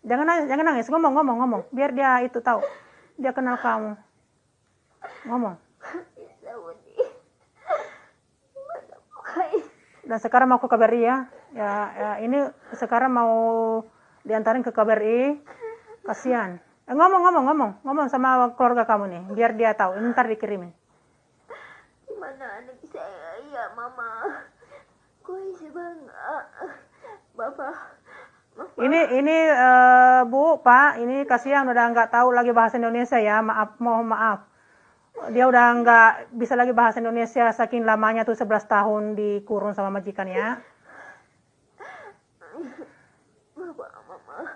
jangan nangis jangan nangis ngomong ngomong ngomong biar dia itu tahu dia kenal kamu ngomong dan sekarang mau ke KBRI ya ya, ya ini sekarang mau diantarin ke KBRI kasihan eh, ngomong ngomong ngomong ngomong sama keluarga kamu nih biar dia tahu ini ntar dikirimin gimana anak saya ya mama gue banget apa maaf, ini ini uh, bu pak ini kasihan udah nggak tahu lagi bahasa Indonesia ya maaf mohon maaf dia udah nggak bisa lagi bahasa Indonesia saking lamanya tuh 11 tahun dikurung sama majikannya Bapak, mama,